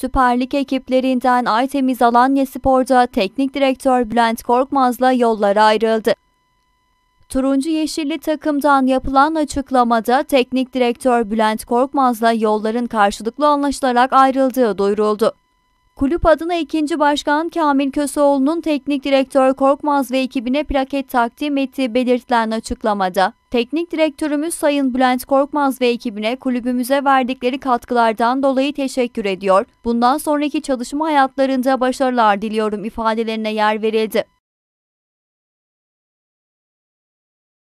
Süper Lig ekiplerinden Aytemiz Alanya Spor'da teknik direktör Bülent Korkmaz'la yollara ayrıldı. Turuncu Yeşilli takımdan yapılan açıklamada teknik direktör Bülent Korkmaz'la yolların karşılıklı anlaşılarak ayrıldığı duyuruldu. Kulüp adına ikinci başkan Kamil Köseoğlu'nun teknik direktör Korkmaz ve ekibine plaket takdim ettiği belirtilen açıklamada. Teknik direktörümüz Sayın Bülent Korkmaz ve ekibine kulübümüze verdikleri katkılardan dolayı teşekkür ediyor. Bundan sonraki çalışma hayatlarında başarılar diliyorum ifadelerine yer verildi.